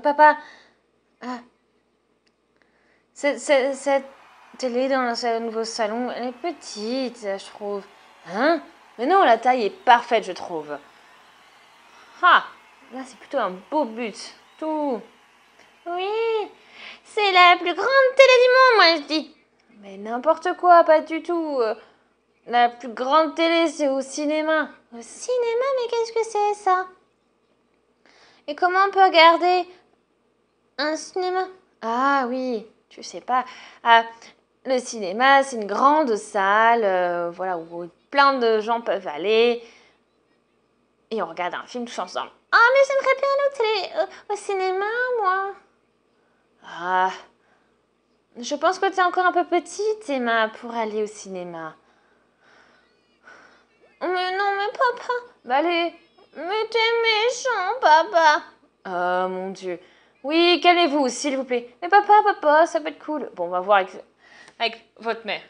Papa, ah. Cette télé dans le nouveau salon, elle est petite, je trouve. Hein Mais non, la taille est parfaite, je trouve. Ah Là, c'est plutôt un beau but. Tout. Oui, c'est la plus grande télé du monde, moi, je dis. Mais n'importe quoi, pas du tout. La plus grande télé, c'est au cinéma. Au cinéma, mais qu'est-ce que c'est ça Et comment on peut regarder un cinéma Ah oui, tu sais pas. Ah, le cinéma, c'est une grande salle, euh, voilà, où plein de gens peuvent aller. Et on regarde un film tous ensemble. Ah, mais j'aimerais bien aller euh, au, cinéma, moi. Ah, je pense que tu es encore un peu petite, Emma, pour aller au cinéma. Mais non, mais papa, bah allez, mais t'es méchant, papa. Oh mon dieu. Oui, calmez-vous, s'il vous plaît. Mais papa, papa, ça peut être cool. Bon, on va voir avec, avec votre mère.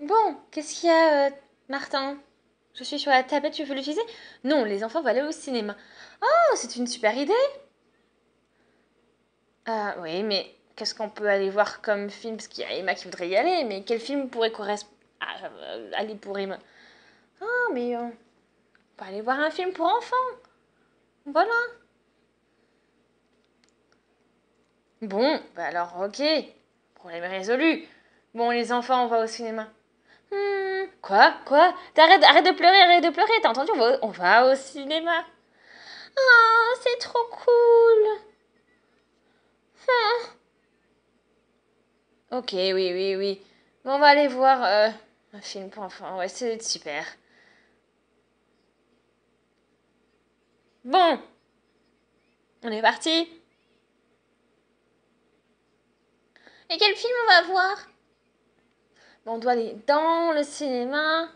Bon, qu'est-ce qu'il y a, euh, Martin Je suis sur la tablette, tu veux l'utiliser Non, les enfants vont aller au cinéma. Oh, c'est une super idée Ah oui, mais qu'est-ce qu'on peut aller voir comme film Parce qu'il y a Emma qui voudrait y aller, mais quel film pourrait correspondre ah, Aller pour Emma Ah, mais on peut aller voir un film pour enfants voilà. Bon, bah alors ok. Problème résolu. Bon, les enfants, on va au cinéma. Hmm, quoi Quoi arrête, arrête de pleurer, arrête de pleurer, t'as entendu on va, au cinéma. Oh, c'est trop cool. Ah. Ok, oui, oui, oui. Bon, on va aller voir euh, un film pour enfants. Ouais, c'est super. Bon, on est parti. Et quel film on va voir On doit aller dans le cinéma.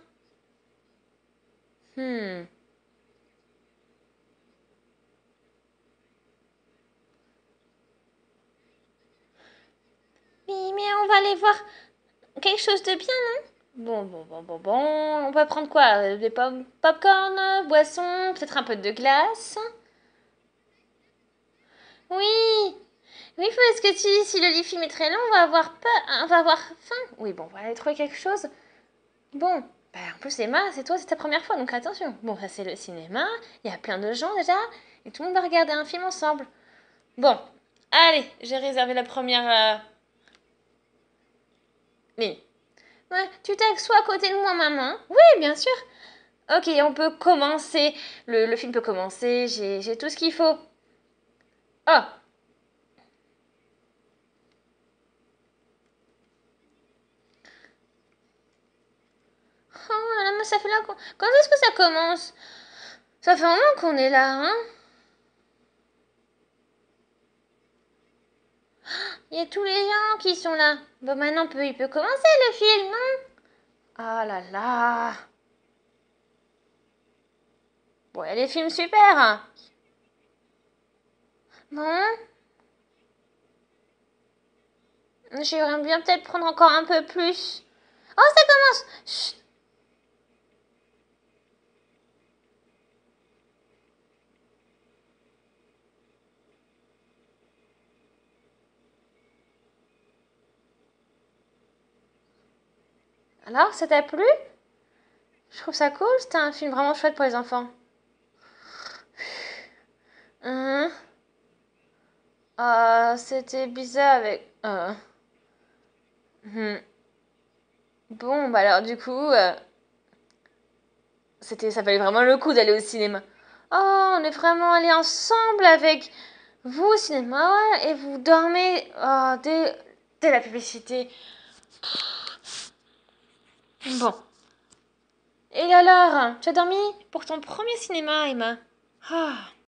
Hmm. Oui, mais on va aller voir quelque chose de bien, non Bon, bon, bon, bon, bon. On va prendre quoi Des pommes, popcorn, boisson, peut-être un peu de glace. Oui, oui, est-ce que si, si le lit film est très long, on va avoir peur, on va avoir faim. Oui, bon, on va aller trouver quelque chose. Bon, bah, en plus, Emma, c'est toi, c'est ta première fois, donc attention. Bon, ça bah, c'est le cinéma, il y a plein de gens déjà, et tout le monde va regarder un film ensemble. Bon, allez, j'ai réservé la première euh... Ouais, tu soit à côté de moi, maman. Oui, bien sûr. Ok, on peut commencer. Le, film peut commencer. J'ai tout ce qu'il faut. Oh Oh, ça fait là. Quand est-ce que ça commence Ça fait un moment qu'on est là, hein Il y a tous les gens qui sont là. Bon, maintenant, il peut commencer le film, non Ah là là Bon, il y a des films super Non hein. J'aimerais bien peut-être prendre encore un peu plus. Oh, ça commence Alors, ça t'a plu Je trouve ça cool, c'était un film vraiment chouette pour les enfants. Ah, c'était bizarre avec... Euh. Hum. Bon, bah alors du coup... Euh, c'était, ça valait vraiment le coup d'aller au cinéma. Oh, on est vraiment allé ensemble avec vous au cinéma et vous dormez oh, dès, la publicité. Bon. Et alors, tu as dormi pour ton premier cinéma, Emma Ah,